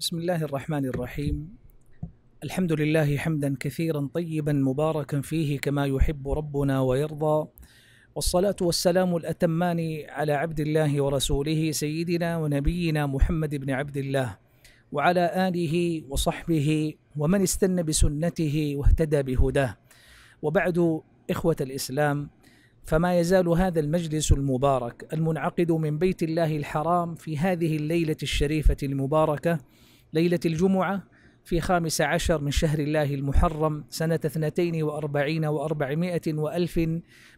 بسم الله الرحمن الرحيم الحمد لله حمدا كثيرا طيبا مباركا فيه كما يحب ربنا ويرضى والصلاة والسلام الأتمان على عبد الله ورسوله سيدنا ونبينا محمد بن عبد الله وعلى آله وصحبه ومن استنى بسنته واهتدى بهداه وبعد إخوة الإسلام فما يزال هذا المجلس المبارك المنعقد من بيت الله الحرام في هذه الليلة الشريفة المباركة ليلة الجمعة في خامس عشر من شهر الله المحرم سنة اثنتين وأربعين وأربعمائة وألف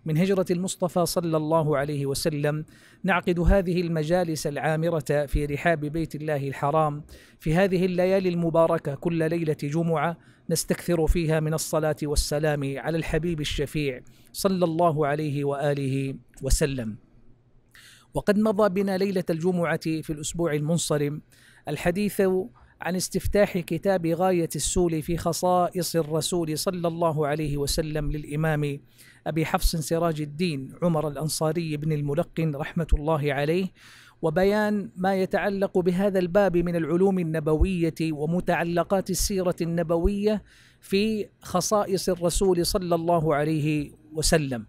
من هجرة المصطفى صلى الله عليه وسلم نعقد هذه المجالس العامرة في رحاب بيت الله الحرام في هذه الليالي المباركة كل ليلة جمعة نستكثر فيها من الصلاة والسلام على الحبيب الشفيع صلى الله عليه وآله وسلم وقد مضى بنا ليلة الجمعة في الأسبوع المنصرم الحديث عن استفتاح كتاب غاية السول في خصائص الرسول صلى الله عليه وسلم للإمام أبي حفص سراج الدين عمر الأنصاري بن الملقن رحمة الله عليه وبيان ما يتعلق بهذا الباب من العلوم النبوية ومتعلقات السيرة النبوية في خصائص الرسول صلى الله عليه وسلم.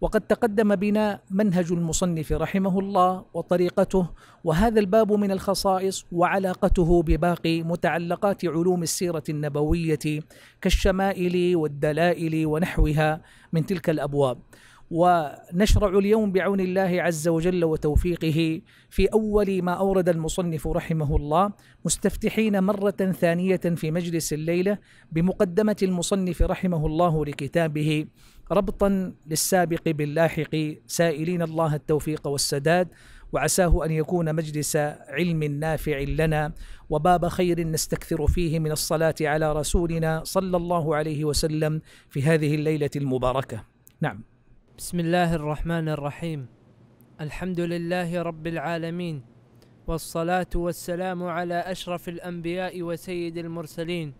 وقد تقدم بنا منهج المصنف رحمه الله وطريقته وهذا الباب من الخصائص وعلاقته بباقي متعلقات علوم السيرة النبوية كالشمائل والدلائل ونحوها من تلك الأبواب ونشرع اليوم بعون الله عز وجل وتوفيقه في اول ما اورد المصنف رحمه الله مستفتحين مره ثانيه في مجلس الليله بمقدمه المصنف رحمه الله لكتابه ربطا للسابق باللاحق سائلين الله التوفيق والسداد وعساه ان يكون مجلس علم نافع لنا وباب خير نستكثر فيه من الصلاه على رسولنا صلى الله عليه وسلم في هذه الليله المباركه. نعم. بسم الله الرحمن الرحيم. الحمد لله رب العالمين والصلاه والسلام على اشرف الانبياء وسيد المرسلين.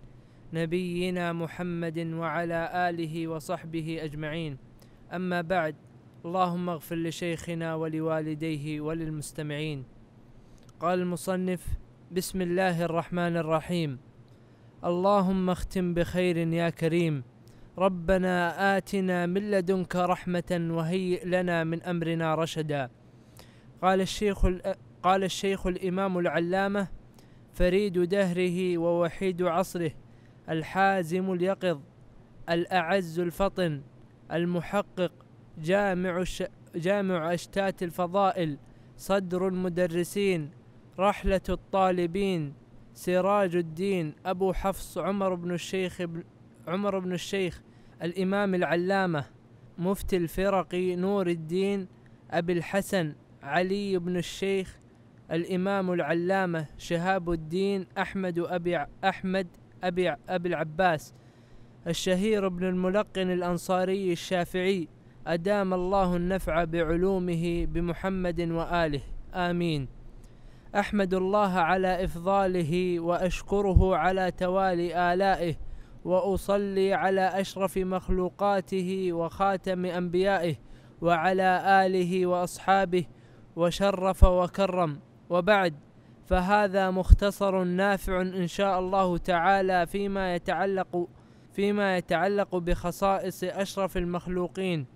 نبينا محمد وعلى آله وصحبه أجمعين أما بعد اللهم اغفر لشيخنا ولوالديه وللمستمعين قال المصنف بسم الله الرحمن الرحيم اللهم اختم بخير يا كريم ربنا آتنا من لدنك رحمة وهيئ لنا من أمرنا رشدا قال الشيخ قال الشيخ الإمام العلامة فريد دهره ووحيد عصره الحازم اليقظ الأعز الفطن المحقق جامع الش... جامع أشتات الفضائل صدر المدرسين رحلة الطالبين سراج الدين أبو حفص عمر بن الشيخ بن عمر بن الشيخ الإمام العلامة مفتي الفرق نور الدين أبي الحسن علي بن الشيخ الإمام العلامة شهاب الدين أحمد أبي أحمد أبي, أبي العباس الشهير بن الملقن الأنصاري الشافعي أدام الله النفع بعلومه بمحمد وآله آمين أحمد الله على إفضاله وأشكره على توالي آلائه وأصلي على أشرف مخلوقاته وخاتم أنبيائه وعلى آله وأصحابه وشرف وكرم وبعد فهذا مختصر نافع ان شاء الله تعالى فيما يتعلق فيما يتعلق بخصائص اشرف المخلوقين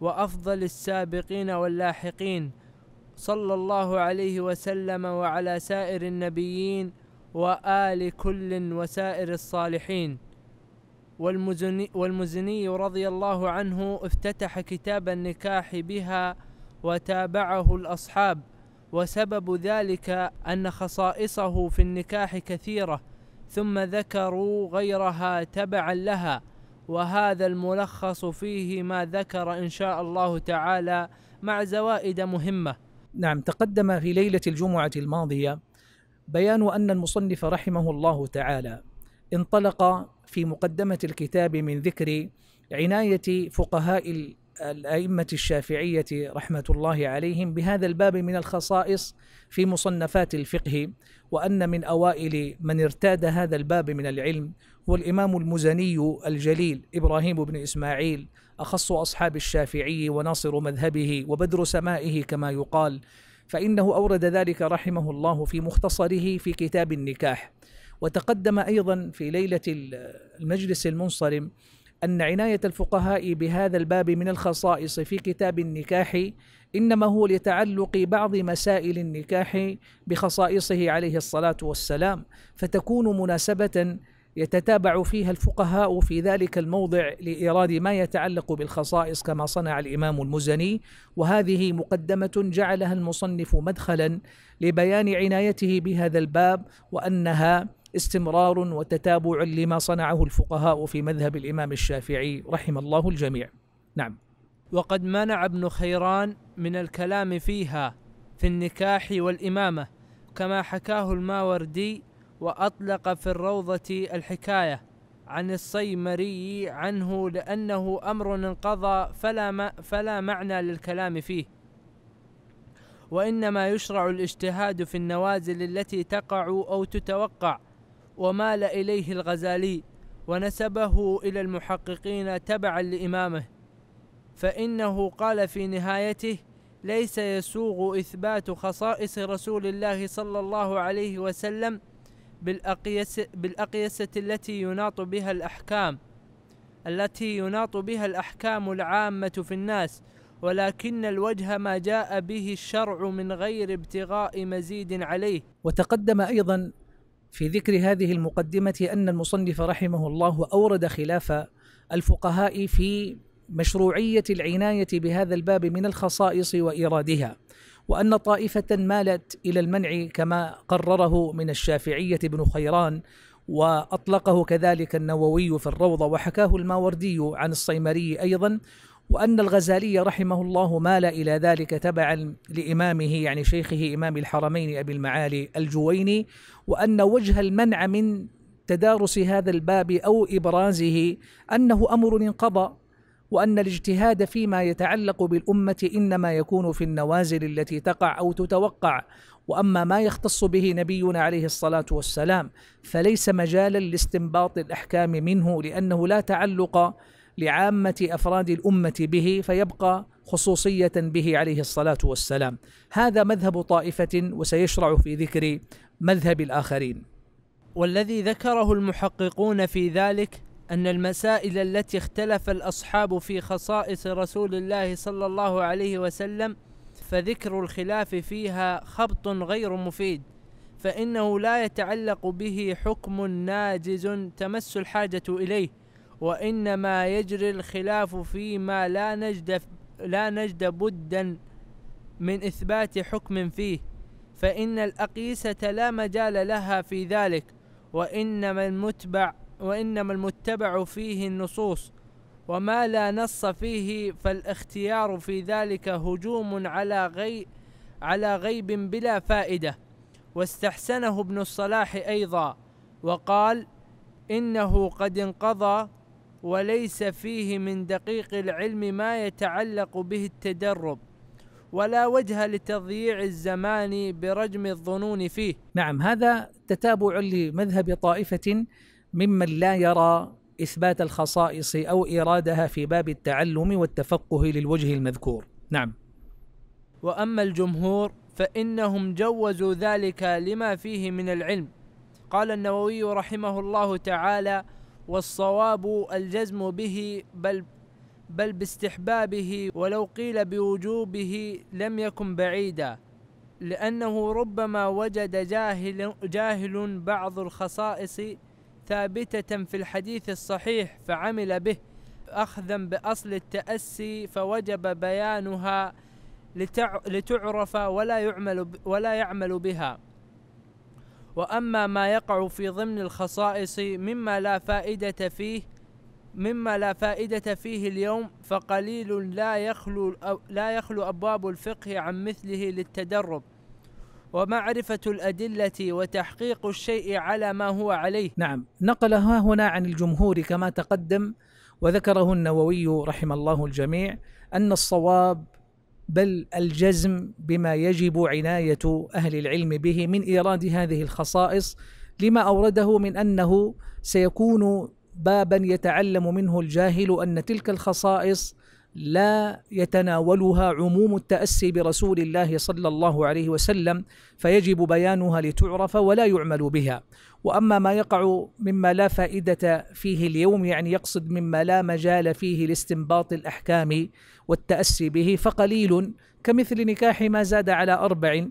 وافضل السابقين واللاحقين صلى الله عليه وسلم وعلى سائر النبيين وال كل وسائر الصالحين والمزني, والمزني رضي الله عنه افتتح كتاب النكاح بها وتابعه الاصحاب وسبب ذلك أن خصائصه في النكاح كثيرة ثم ذكروا غيرها تبعا لها وهذا الملخص فيه ما ذكر إن شاء الله تعالى مع زوائد مهمة نعم تقدم في ليلة الجمعة الماضية بيان أن المصنف رحمه الله تعالى انطلق في مقدمة الكتاب من ذكر عناية فقهاء الأئمة الشافعية رحمة الله عليهم بهذا الباب من الخصائص في مصنفات الفقه وأن من أوائل من ارتاد هذا الباب من العلم هو الإمام المزني الجليل إبراهيم بن إسماعيل أخص أصحاب الشافعي وناصر مذهبه وبدر سمائه كما يقال فإنه أورد ذلك رحمه الله في مختصره في كتاب النكاح وتقدم أيضا في ليلة المجلس المنصرم أن عناية الفقهاء بهذا الباب من الخصائص في كتاب النكاح إنما هو لتعلق بعض مسائل النكاح بخصائصه عليه الصلاة والسلام فتكون مناسبة يتتابع فيها الفقهاء في ذلك الموضع لإيراد ما يتعلق بالخصائص كما صنع الإمام المزني وهذه مقدمة جعلها المصنف مدخلا لبيان عنايته بهذا الباب وأنها استمرار وتتابع لما صنعه الفقهاء في مذهب الإمام الشافعي رحم الله الجميع نعم وقد منع ابن خيران من الكلام فيها في النكاح والإمامة كما حكاه الماوردي وأطلق في الروضة الحكاية عن الصيمري عنه لأنه أمر انقضى فلا, ما فلا معنى للكلام فيه وإنما يشرع الاجتهاد في النوازل التي تقع أو تتوقع ومال إليه الغزالي ونسبه إلى المحققين تبعا لإمامه فإنه قال في نهايته ليس يسوغ إثبات خصائص رسول الله صلى الله عليه وسلم بالأقيس بالأقيسة التي يناط بها الأحكام التي يناط بها الأحكام العامة في الناس ولكن الوجه ما جاء به الشرع من غير ابتغاء مزيد عليه وتقدم أيضا في ذكر هذه المقدمة أن المصنف رحمه الله أورد خلاف الفقهاء في مشروعية العناية بهذا الباب من الخصائص وإيرادها وأن طائفة مالت إلى المنع كما قرره من الشافعية بن خيران وأطلقه كذلك النووي في الروضة وحكاه الماوردي عن الصيمري أيضا وأن الغزالي رحمه الله مال إلى ذلك تبعا لإمامه يعني شيخه إمام الحرمين أبي المعالي الجويني وأن وجه المنع من تدارس هذا الباب أو إبرازه أنه أمر انقضى وأن الاجتهاد فيما يتعلق بالأمة إنما يكون في النوازل التي تقع أو تتوقع وأما ما يختص به نبينا عليه الصلاة والسلام فليس مجالا لاستنباط الأحكام منه لأنه لا تعلق لعامة أفراد الأمة به فيبقى خصوصية به عليه الصلاة والسلام هذا مذهب طائفة وسيشرع في ذكر مذهب الآخرين والذي ذكره المحققون في ذلك أن المسائل التي اختلف الأصحاب في خصائص رسول الله صلى الله عليه وسلم فذكر الخلاف فيها خبط غير مفيد فإنه لا يتعلق به حكم ناجز تمس الحاجة إليه وإنما يجري الخلاف فيما لا نجد لا نجد بدا من إثبات حكم فيه فإن الأقيسة لا مجال لها في ذلك وإنما المتبع وإنما المتبع فيه النصوص وما لا نص فيه فالاختيار في ذلك هجوم على غي على غيب بلا فائدة واستحسنه ابن الصلاح أيضا وقال إنه قد انقضى وليس فيه من دقيق العلم ما يتعلق به التدرب ولا وجه لتضييع الزمان برجم الظنون فيه. نعم هذا تتابع لمذهب طائفة ممن لا يرى إثبات الخصائص أو إيرادها في باب التعلم والتفقه للوجه المذكور. نعم. وأما الجمهور فإنهم جوزوا ذلك لما فيه من العلم. قال النووي رحمه الله تعالى: والصواب الجزم به بل بل باستحبابه ولو قيل بوجوبه لم يكن بعيدا لأنه ربما وجد جاهل, جاهل بعض الخصائص ثابتة في الحديث الصحيح فعمل به أخذا بأصل التأسي فوجب بيانها لتعرف ولا يعمل ولا يعمل بها وأما ما يقع في ضمن الخصائص مما لا فائدة فيه مما لا فائدة فيه اليوم فقليل لا يخلو لا يخلو أبواب الفقه عن مثله للتدرب ومعرفة الأدلة وتحقيق الشيء على ما هو عليه. نعم، نقلها هنا عن الجمهور كما تقدم وذكره النووي رحم الله الجميع أن الصواب بل الجزم بما يجب عنايه اهل العلم به من ايراد هذه الخصائص لما اورده من انه سيكون بابا يتعلم منه الجاهل ان تلك الخصائص لا يتناولها عموم التأسي برسول الله صلى الله عليه وسلم فيجب بيانها لتعرف ولا يعمل بها وأما ما يقع مما لا فائدة فيه اليوم يعني يقصد مما لا مجال فيه لاستنباط الأحكام والتأسي به فقليل كمثل نكاح ما زاد على أربع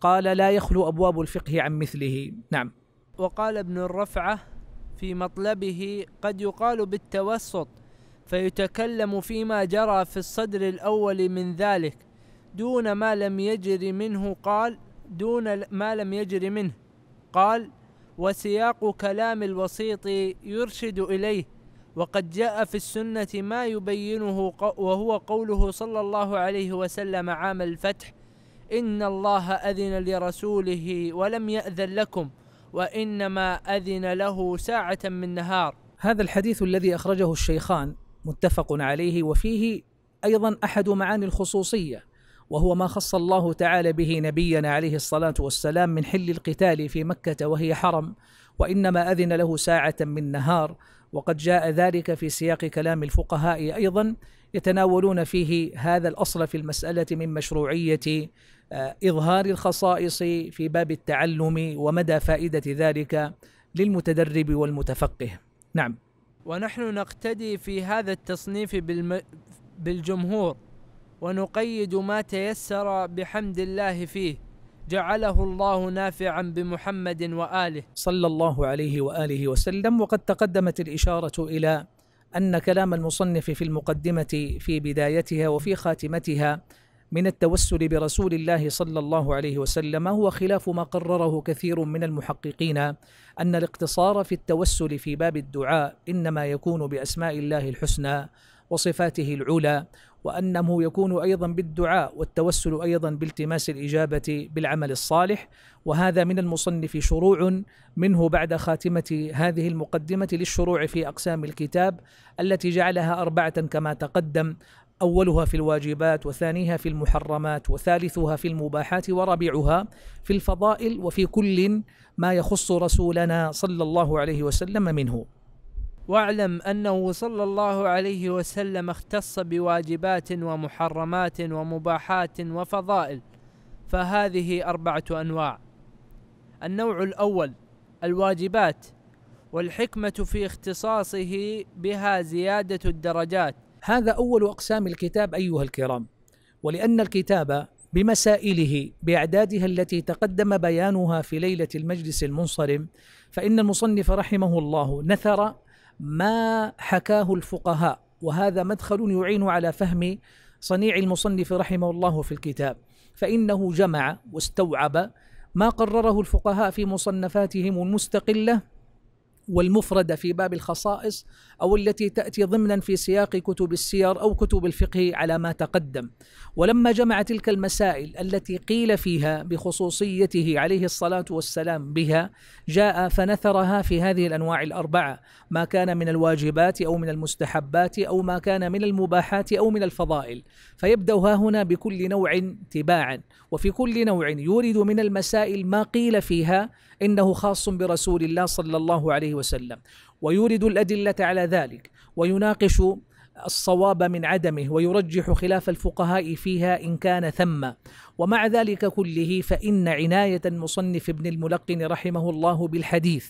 قال لا يخلو أبواب الفقه عن مثله نعم وقال ابن الرفعة في مطلبه قد يقال بالتوسط فيتكلم فيما جرى في الصدر الأول من ذلك دون ما لم يجر منه قال دون ما لم يجر منه قال وسياق كلام الوسيط يرشد إليه وقد جاء في السنة ما يبينه وهو قوله صلى الله عليه وسلم عام الفتح إن الله أذن لرسوله ولم يأذن لكم وإنما أذن له ساعة من نهار هذا الحديث الذي أخرجه الشيخان متفق عليه وفيه ايضا احد معاني الخصوصيه وهو ما خص الله تعالى به نبينا عليه الصلاه والسلام من حل القتال في مكه وهي حرم وانما اذن له ساعه من نهار وقد جاء ذلك في سياق كلام الفقهاء ايضا يتناولون فيه هذا الاصل في المساله من مشروعيه آه، اظهار الخصائص في باب التعلم ومدى فائده ذلك للمتدرب والمتفقه. نعم. ونحن نقتدي في هذا التصنيف بالم... بالجمهور ونقيد ما تيسر بحمد الله فيه جعله الله نافعا بمحمد واله صلى الله عليه واله وسلم وقد تقدمت الاشاره الى ان كلام المصنف في المقدمه في بدايتها وفي خاتمتها من التوسل برسول الله صلى الله عليه وسلم هو خلاف ما قرره كثير من المحققين أن الاقتصار في التوسل في باب الدعاء إنما يكون بأسماء الله الحسنى وصفاته العلى وأنه يكون أيضا بالدعاء والتوسل أيضا بالتماس الإجابة بالعمل الصالح وهذا من المصنف شروع منه بعد خاتمة هذه المقدمة للشروع في أقسام الكتاب التي جعلها أربعة كما تقدم اولها في الواجبات وثانيها في المحرمات وثالثها في المباحات ورابعها في الفضائل وفي كل ما يخص رسولنا صلى الله عليه وسلم منه واعلم انه صلى الله عليه وسلم اختص بواجبات ومحرمات ومباحات وفضائل فهذه اربعه انواع النوع الاول الواجبات والحكمه في اختصاصه بها زياده الدرجات هذا أول أقسام الكتاب أيها الكرام ولأن الكتاب بمسائله بأعدادها التي تقدم بيانها في ليلة المجلس المنصرم فإن المصنف رحمه الله نثر ما حكاه الفقهاء وهذا مدخل يعين على فهم صنيع المصنف رحمه الله في الكتاب فإنه جمع واستوعب ما قرره الفقهاء في مصنفاتهم المستقلة والمفردة في باب الخصائص أو التي تأتي ضمنا في سياق كتب السير أو كتب الفقه على ما تقدم ولما جمع تلك المسائل التي قيل فيها بخصوصيته عليه الصلاة والسلام بها جاء فنثرها في هذه الأنواع الأربعة ما كان من الواجبات أو من المستحبات أو ما كان من المباحات أو من الفضائل فيبدأ ها هنا بكل نوع تباعا وفي كل نوع يورد من المسائل ما قيل فيها انه خاص برسول الله صلى الله عليه وسلم ويورد الادله على ذلك ويناقش الصواب من عدمه ويرجح خلاف الفقهاء فيها ان كان ثم ومع ذلك كله فان عنايه المصنف ابن الملقن رحمه الله بالحديث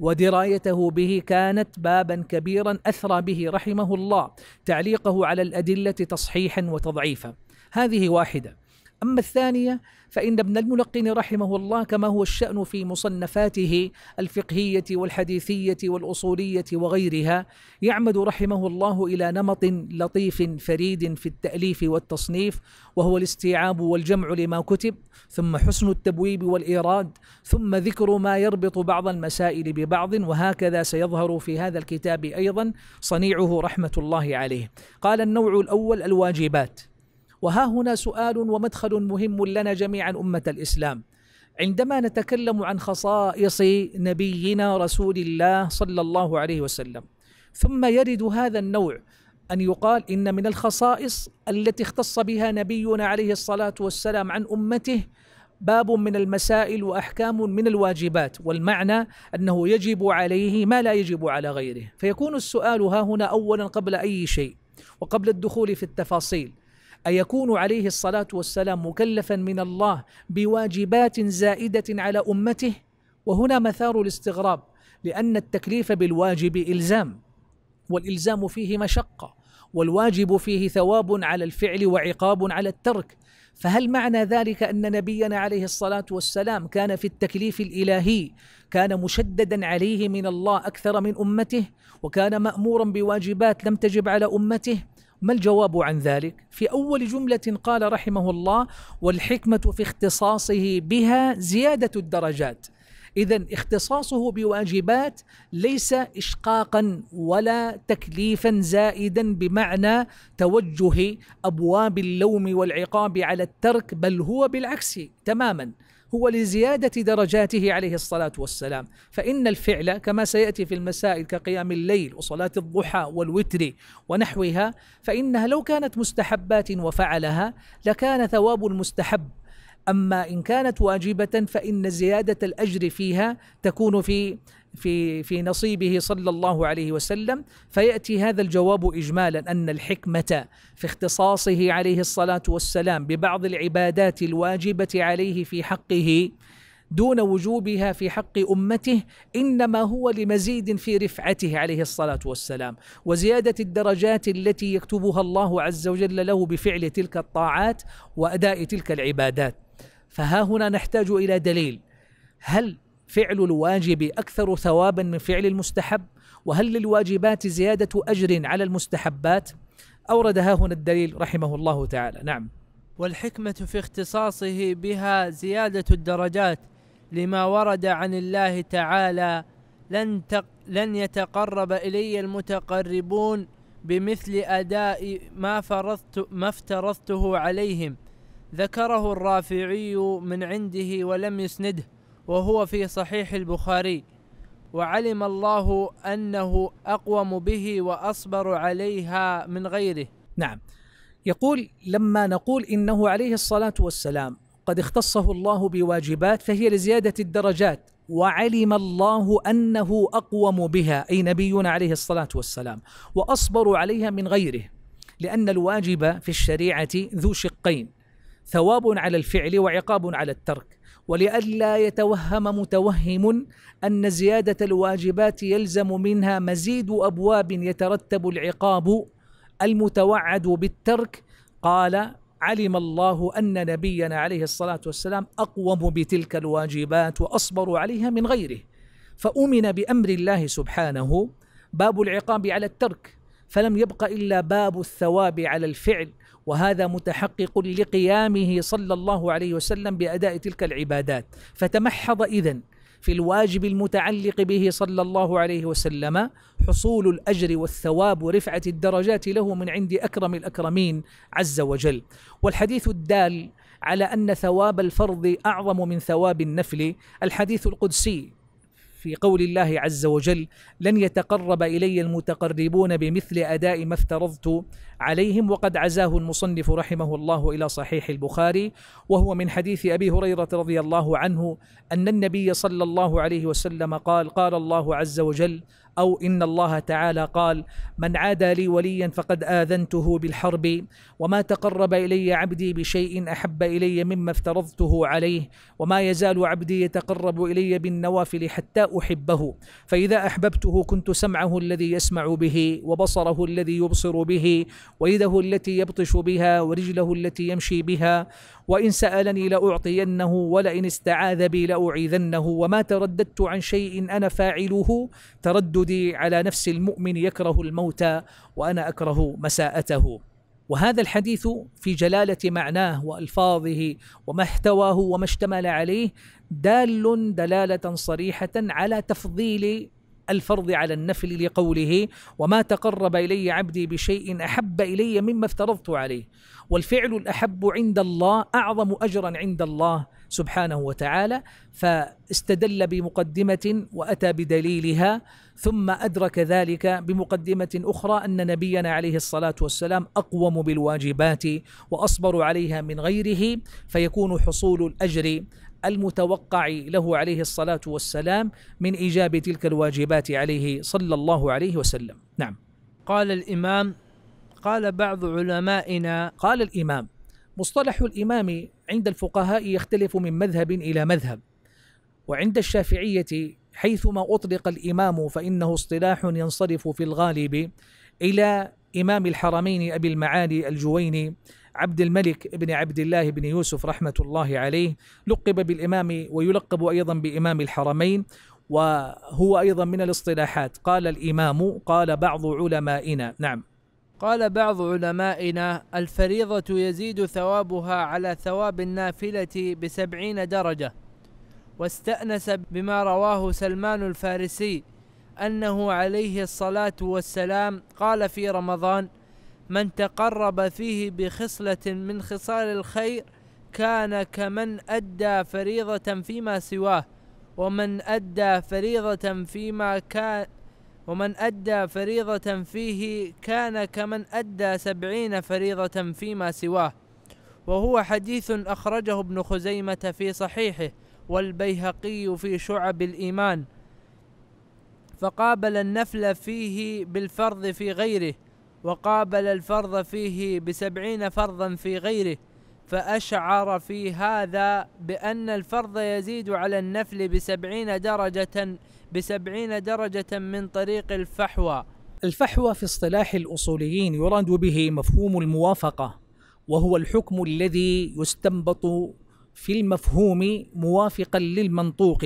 ودرايته به كانت بابا كبيرا اثرى به رحمه الله تعليقه على الادله تصحيحا وتضعيفا هذه واحده أما الثانية فإن ابن الملقن رحمه الله كما هو الشأن في مصنفاته الفقهية والحديثية والأصولية وغيرها يعمد رحمه الله إلى نمط لطيف فريد في التأليف والتصنيف وهو الاستيعاب والجمع لما كتب ثم حسن التبويب والإيراد ثم ذكر ما يربط بعض المسائل ببعض وهكذا سيظهر في هذا الكتاب أيضا صنيعه رحمة الله عليه قال النوع الأول الواجبات وها هنا سؤال ومدخل مهم لنا جميعا امه الاسلام عندما نتكلم عن خصائص نبينا رسول الله صلى الله عليه وسلم ثم يرد هذا النوع ان يقال ان من الخصائص التي اختص بها نبينا عليه الصلاه والسلام عن امته باب من المسائل واحكام من الواجبات والمعنى انه يجب عليه ما لا يجب على غيره فيكون السؤال ها هنا اولا قبل اي شيء وقبل الدخول في التفاصيل أيكون عليه الصلاة والسلام مكلفا من الله بواجبات زائدة على أمته وهنا مثار الاستغراب لأن التكليف بالواجب إلزام والإلزام فيه مشقة والواجب فيه ثواب على الفعل وعقاب على الترك فهل معنى ذلك ان نبينا عليه الصلاه والسلام كان في التكليف الالهي كان مشددا عليه من الله اكثر من امته وكان مامورا بواجبات لم تجب على امته ما الجواب عن ذلك؟ في أول جملة قال رحمه الله والحكمة في اختصاصه بها زيادة الدرجات إذا اختصاصه بواجبات ليس إشقاقا ولا تكليفا زائدا بمعنى توجه أبواب اللوم والعقاب على الترك بل هو بالعكس تماما هو لزيادة درجاته عليه الصلاة والسلام فإن الفعل كما سيأتي في المسائل كقيام الليل وصلاة الضحى والوتر ونحوها فإنها لو كانت مستحبات وفعلها لكان ثواب المستحب اما ان كانت واجبه فان زياده الاجر فيها تكون في في في نصيبه صلى الله عليه وسلم فياتي هذا الجواب اجمالا ان الحكمه في اختصاصه عليه الصلاه والسلام ببعض العبادات الواجبه عليه في حقه دون وجوبها في حق امته انما هو لمزيد في رفعته عليه الصلاه والسلام وزياده الدرجات التي يكتبها الله عز وجل له بفعل تلك الطاعات واداء تلك العبادات فها هنا نحتاج الى دليل هل فعل الواجب اكثر ثوابا من فعل المستحب وهل للواجبات زياده اجر على المستحبات اوردها هنا الدليل رحمه الله تعالى نعم والحكمة في اختصاصه بها زيادة الدرجات لما ورد عن الله تعالى لن تق لن يتقرب الي المتقربون بمثل اداء ما فرضت ما افترضته عليهم ذكره الرافعي من عنده ولم يسنده وهو في صحيح البخاري وعلم الله انه اقوم به واصبر عليها من غيره. نعم. يقول لما نقول انه عليه الصلاه والسلام قد اختصه الله بواجبات فهي لزياده الدرجات وعلم الله انه اقوم بها اي نبينا عليه الصلاه والسلام واصبر عليها من غيره لان الواجب في الشريعه ذو شقين ثواب على الفعل وعقاب على الترك ولئلا يتوهم متوهم ان زياده الواجبات يلزم منها مزيد ابواب يترتب العقاب المتوعد بالترك قال علم الله أن نبينا عليه الصلاة والسلام أقوم بتلك الواجبات وأصبر عليها من غيره فأمن بأمر الله سبحانه باب العقاب على الترك فلم يبق إلا باب الثواب على الفعل وهذا متحقق لقيامه صلى الله عليه وسلم بأداء تلك العبادات فتمحض إذن في الواجب المتعلق به صلى الله عليه وسلم حصول الاجر والثواب ورفعه الدرجات له من عند اكرم الاكرمين عز وجل والحديث الدال على ان ثواب الفرض اعظم من ثواب النفل الحديث القدسي في قول الله عز وجل لن يتقرب الي المتقربون بمثل اداء ما افترضت عليهم وقد عزاه المصنف رحمه الله الى صحيح البخاري وهو من حديث ابي هريره رضي الله عنه ان النبي صلى الله عليه وسلم قال قال الله عز وجل أو إن الله تعالى قال من عادى لي وليا فقد آذنته بالحرب وما تقرب إلي عبدي بشيء أحب إلي مما افترضته عليه وما يزال عبدي يتقرب إلي بالنوافل حتى أحبه فإذا أحببته كنت سمعه الذي يسمع به وبصره الذي يبصر به ويده التي يبطش بها ورجله التي يمشي بها وإن سألني لأعطينه ولئن استعاذ بي لأعيذنه وما ترددت عن شيء أنا فاعله تردد جسدي على نفس المؤمن يكره الموت وانا اكره مساءته وهذا الحديث في جلاله معناه والفاظه وما احتواه وما اشتمل عليه دال دلاله صريحه على تفضيل الفرض على النفل لقوله وما تقرب الي عبدي بشيء احب الي مما افترضت عليه والفعل الاحب عند الله اعظم اجرا عند الله سبحانه وتعالى فاستدل بمقدمة وأتى بدليلها ثم أدرك ذلك بمقدمة أخرى أن نبينا عليه الصلاة والسلام أقوم بالواجبات وأصبر عليها من غيره فيكون حصول الأجر المتوقع له عليه الصلاة والسلام من إيجاب تلك الواجبات عليه صلى الله عليه وسلم نعم قال الإمام قال بعض علمائنا قال الإمام مصطلح الإمام عند الفقهاء يختلف من مذهب إلى مذهب وعند الشافعية حيثما أطلق الإمام فإنه اصطلاح ينصرف في الغالب إلى إمام الحرمين أبي المعالي الجويني عبد الملك بن عبد الله بن يوسف رحمة الله عليه لقب بالإمام ويلقب أيضا بإمام الحرمين وهو أيضا من الاصطلاحات قال الإمام قال بعض علمائنا نعم قال بعض علمائنا الفريضة يزيد ثوابها على ثواب النافلة بسبعين درجة واستأنس بما رواه سلمان الفارسي أنه عليه الصلاة والسلام قال في رمضان من تقرب فيه بخصلة من خصال الخير كان كمن أدى فريضة فيما سواه ومن أدى فريضة فيما كان ومن أدى فريضة فيه كان كمن أدى سبعين فريضة فيما سواه وهو حديث أخرجه ابن خزيمة في صحيحه والبيهقي في شعب الإيمان فقابل النفل فيه بالفرض في غيره وقابل الفرض فيه بسبعين فرضا في غيره فأشعر في هذا بأن الفرض يزيد على النفل بسبعين درجة بسبعين درجة من طريق الفحوى الفحوى في اصطلاح الأصوليين يراد به مفهوم الموافقة وهو الحكم الذي يستنبط في المفهوم موافقا للمنطوق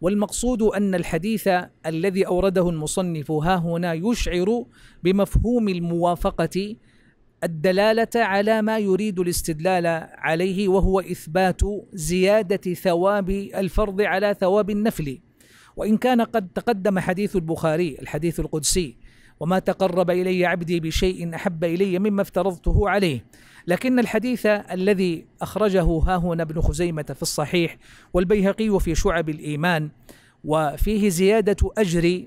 والمقصود أن الحديث الذي أورده المصنف ها هنا يشعر بمفهوم الموافقة الدلالة على ما يريد الاستدلال عليه وهو إثبات زيادة ثواب الفرض على ثواب النفل وإن كان قد تقدم حديث البخاري الحديث القدسي وما تقرب إلي عبدي بشيء أحب إلي مما افترضته عليه لكن الحديث الذي أخرجه هاهنا بن خزيمة في الصحيح والبيهقي في شعب الإيمان وفيه زيادة أجر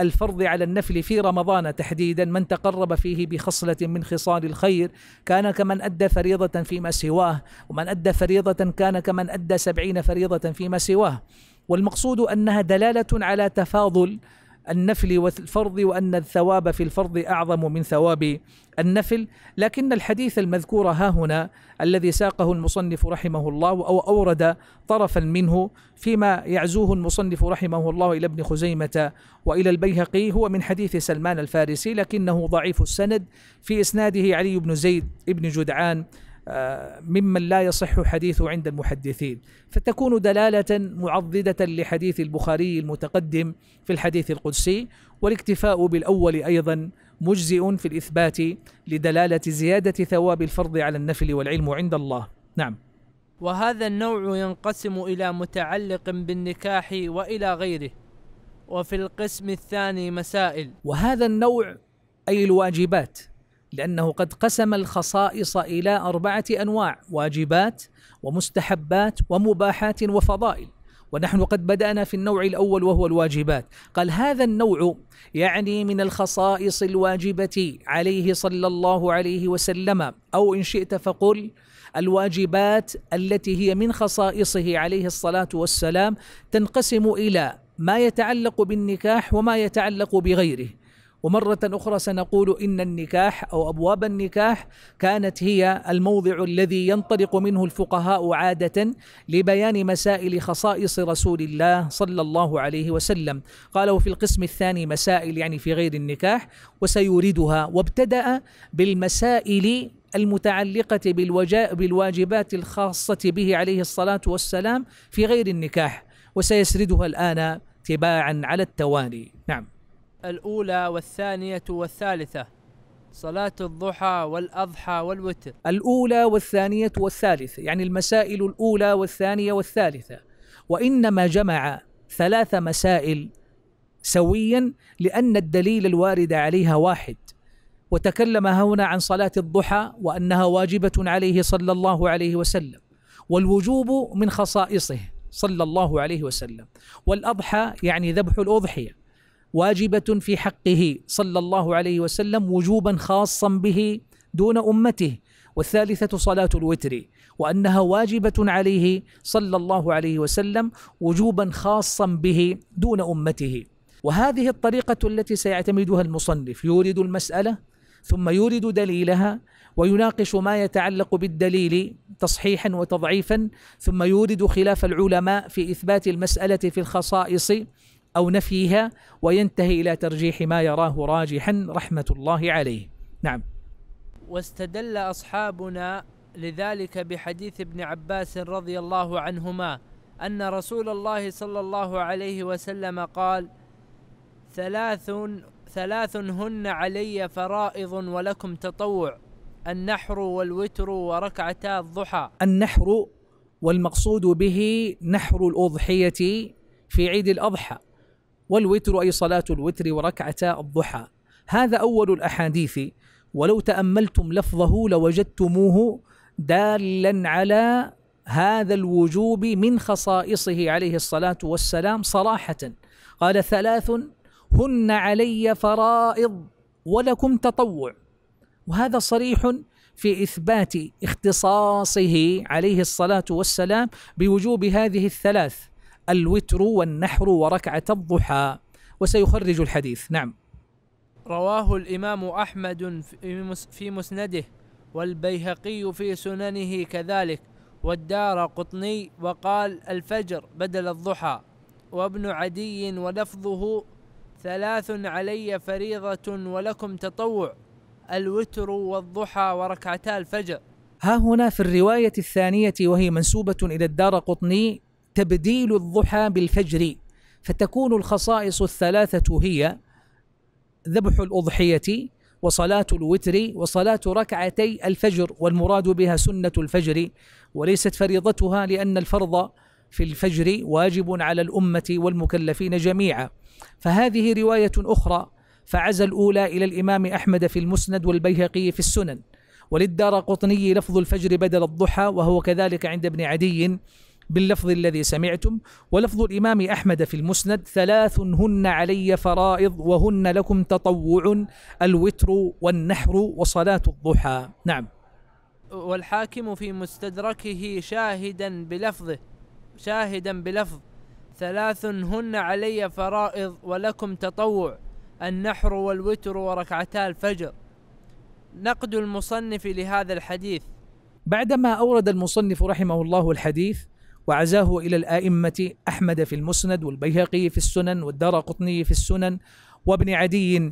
الفرض على النفل في رمضان تحديدا من تقرب فيه بخصلة من خصال الخير كان كمن أدى فريضة فيما سواه ومن أدى فريضة كان كمن أدى سبعين فريضة فيما سواه والمقصود انها دلاله على تفاضل النفل والفرض وان الثواب في الفرض اعظم من ثواب النفل، لكن الحديث المذكور ها هنا الذي ساقه المصنف رحمه الله او اورد طرفا منه فيما يعزوه المصنف رحمه الله الى ابن خزيمه والى البيهقي هو من حديث سلمان الفارسي لكنه ضعيف السند في اسناده علي بن زيد بن جدعان آه، ممن لا يصح حديثه عند المحدثين فتكون دلالة معضدة لحديث البخاري المتقدم في الحديث القدسي والاكتفاء بالأول أيضا مجزئ في الإثبات لدلالة زيادة ثواب الفرض على النفل والعلم عند الله نعم وهذا النوع ينقسم إلى متعلق بالنكاح وإلى غيره وفي القسم الثاني مسائل وهذا النوع أي الواجبات لأنه قد قسم الخصائص إلى أربعة أنواع واجبات ومستحبات ومباحات وفضائل ونحن قد بدأنا في النوع الأول وهو الواجبات قال هذا النوع يعني من الخصائص الواجبة عليه صلى الله عليه وسلم أو إن شئت فقل الواجبات التي هي من خصائصه عليه الصلاة والسلام تنقسم إلى ما يتعلق بالنكاح وما يتعلق بغيره ومرة أخرى سنقول إن النكاح أو أبواب النكاح كانت هي الموضع الذي ينطلق منه الفقهاء عادة لبيان مسائل خصائص رسول الله صلى الله عليه وسلم قالوا في القسم الثاني مسائل يعني في غير النكاح وسيوردها وابتدأ بالمسائل المتعلقة بالواجبات الخاصة به عليه الصلاة والسلام في غير النكاح وسيسردها الآن تباعا على التوالي نعم الأولى والثانية والثالثة صلاة الضحى والأضحى والوتر الأولى والثانية والثالثة يعني المسائل الأولى والثانية والثالثة وإنما جمع ثلاث مسائل سويا لأن الدليل الوارد عليها واحد وتكلم هنا عن صلاة الضحى وأنها واجبة عليه صلى الله عليه وسلم والوجوب من خصائصه صلى الله عليه وسلم والأضحى يعني ذبح الأضحية واجبه في حقه صلى الله عليه وسلم وجوبا خاصا به دون امته والثالثه صلاه الوتر وانها واجبه عليه صلى الله عليه وسلم وجوبا خاصا به دون امته وهذه الطريقه التي سيعتمدها المصنف يورد المساله ثم يورد دليلها ويناقش ما يتعلق بالدليل تصحيحا وتضعيفا ثم يورد خلاف العلماء في اثبات المساله في الخصائص أو نفيها وينتهي إلى ترجيح ما يراه راجحا رحمة الله عليه نعم واستدل أصحابنا لذلك بحديث ابن عباس رضي الله عنهما أن رسول الله صلى الله عليه وسلم قال ثلاث ثلاث هن علي فرائض ولكم تطوع النحر والوتر وركعتا الضحى النحر والمقصود به نحر الأضحية في عيد الأضحى والوتر أي صلاة الوتر وركعتا الضحى هذا أول الأحاديث ولو تأملتم لفظه لوجدتموه دالا على هذا الوجوب من خصائصه عليه الصلاة والسلام صراحة قال ثلاث هن علي فرائض ولكم تطوع وهذا صريح في إثبات اختصاصه عليه الصلاة والسلام بوجوب هذه الثلاث الوتر والنحر وركعة الضحى وسيخرج الحديث نعم رواه الإمام أحمد في مسنده والبيهقي في سننه كذلك والدار قطني وقال الفجر بدل الضحى وابن عدي ولفظه ثلاث علي فريضة ولكم تطوع الوتر والضحى وركعتا الفجر ها هنا في الرواية الثانية وهي منسوبة إلى الدار قطني تبديل الضحى بالفجر فتكون الخصائص الثلاثة هي ذبح الأضحية وصلاة الوتر وصلاة ركعتي الفجر والمراد بها سنة الفجر وليست فريضتها لأن الفرض في الفجر واجب على الأمة والمكلفين جميعا فهذه رواية أخرى فعزى الأولى إلى الإمام أحمد في المسند والبيهقي في السنن وللدار قطني لفظ الفجر بدل الضحى وهو كذلك عند ابن عدي باللفظ الذي سمعتم ولفظ الإمام أحمد في المسند ثلاث هن علي فرائض وهن لكم تطوع الوتر والنحر وصلاة الضحى نعم والحاكم في مستدركه شاهدا بلفظه شاهدا بلفظ ثلاث هن علي فرائض ولكم تطوع النحر والوتر وركعتا الفجر نقد المصنف لهذا الحديث بعدما أورد المصنف رحمه الله الحديث وعزاه إلى الآئمة أحمد في المسند والبيهقي في السنن والدار قطني في السنن وابن عدي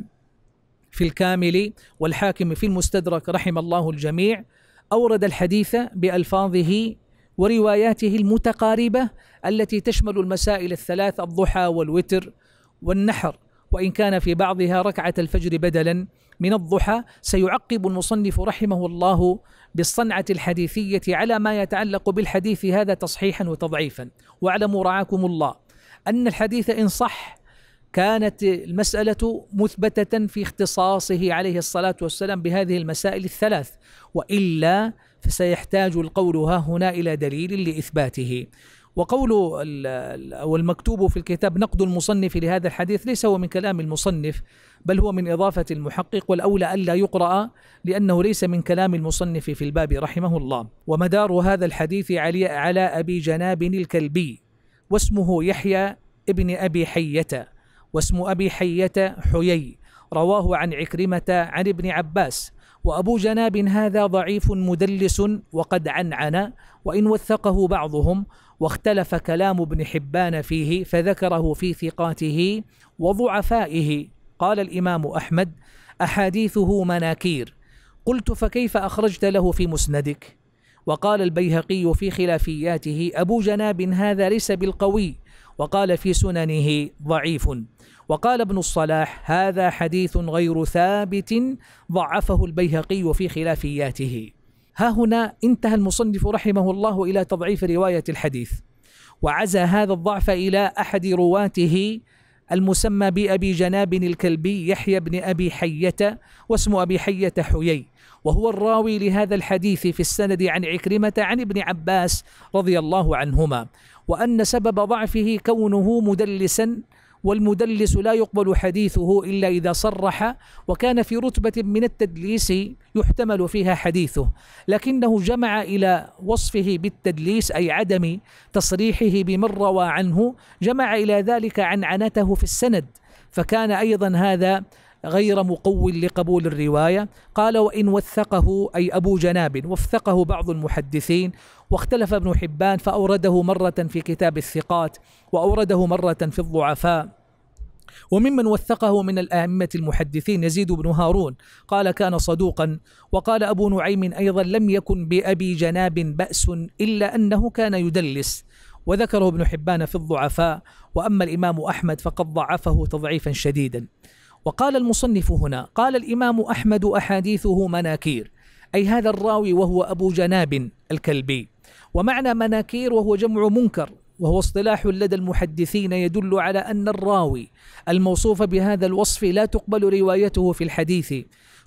في الكامل والحاكم في المستدرك رحم الله الجميع أورد الحديث بألفاظه ورواياته المتقاربة التي تشمل المسائل الثلاث الضحى والوتر والنحر وإن كان في بعضها ركعة الفجر بدلا من الضحى سيعقب المصنف رحمه الله بالصنعة الحديثية على ما يتعلق بالحديث هذا تصحيحا وتضعيفا واعلموا رعاكم الله أن الحديث إن صح كانت المسألة مثبتة في اختصاصه عليه الصلاة والسلام بهذه المسائل الثلاث وإلا فسيحتاج القول ها هنا إلى دليل لإثباته وقول أو المكتوب في الكتاب نقد المصنف لهذا الحديث ليس هو من كلام المصنف بل هو من إضافة المحقق والأولى ألا يقرأ لأنه ليس من كلام المصنف في الباب رحمه الله ومدار هذا الحديث علي على أبي جناب الكلبي واسمه يحيى ابن أبي حية واسم أبي حية حيي رواه عن عكرمة عن ابن عباس وأبو جناب هذا ضعيف مدلس وقد عنعن وإن وثقه بعضهم واختلف كلام ابن حبان فيه فذكره في ثقاته وضعفائه قال الإمام أحمد أحاديثه مناكير قلت فكيف أخرجت له في مسندك وقال البيهقي في خلافياته أبو جناب هذا ليس بالقوي وقال في سننه ضعيف وقال ابن الصلاح هذا حديث غير ثابت ضعفه البيهقي في خلافياته ها هنا انتهى المصنف رحمه الله إلى تضعيف رواية الحديث وعزى هذا الضعف إلى أحد رواته المسمى بأبي جناب الكلبي يحيى بن أبي حية واسم أبي حية حيي وهو الراوي لهذا الحديث في السند عن عكرمة عن ابن عباس رضي الله عنهما وأن سبب ضعفه كونه مدلسا والمدلس لا يقبل حديثه إلا إذا صرح وكان في رتبة من التدليس يحتمل فيها حديثه لكنه جمع إلى وصفه بالتدليس أي عدم تصريحه بمن روى عنه جمع إلى ذلك عن عنته في السند فكان أيضا هذا غير مقول لقبول الرواية قال وإن وثقه أي أبو جناب وثقه بعض المحدثين واختلف ابن حبان فأورده مرة في كتاب الثقات وأورده مرة في الضعفاء وممن وثقه من الأئمة المحدثين يزيد بن هارون قال كان صدوقا وقال أبو نعيم أيضا لم يكن بأبي جناب بأس إلا أنه كان يدلس وذكره ابن حبان في الضعفاء وأما الإمام أحمد فقد ضعفه تضعيفا شديدا وقال المصنف هنا قال الإمام أحمد أحاديثه مناكير أي هذا الراوي وهو أبو جناب الكلبي ومعنى مناكير وهو جمع منكر وهو اصطلاح لدى المحدثين يدل على أن الراوي الموصوف بهذا الوصف لا تقبل روايته في الحديث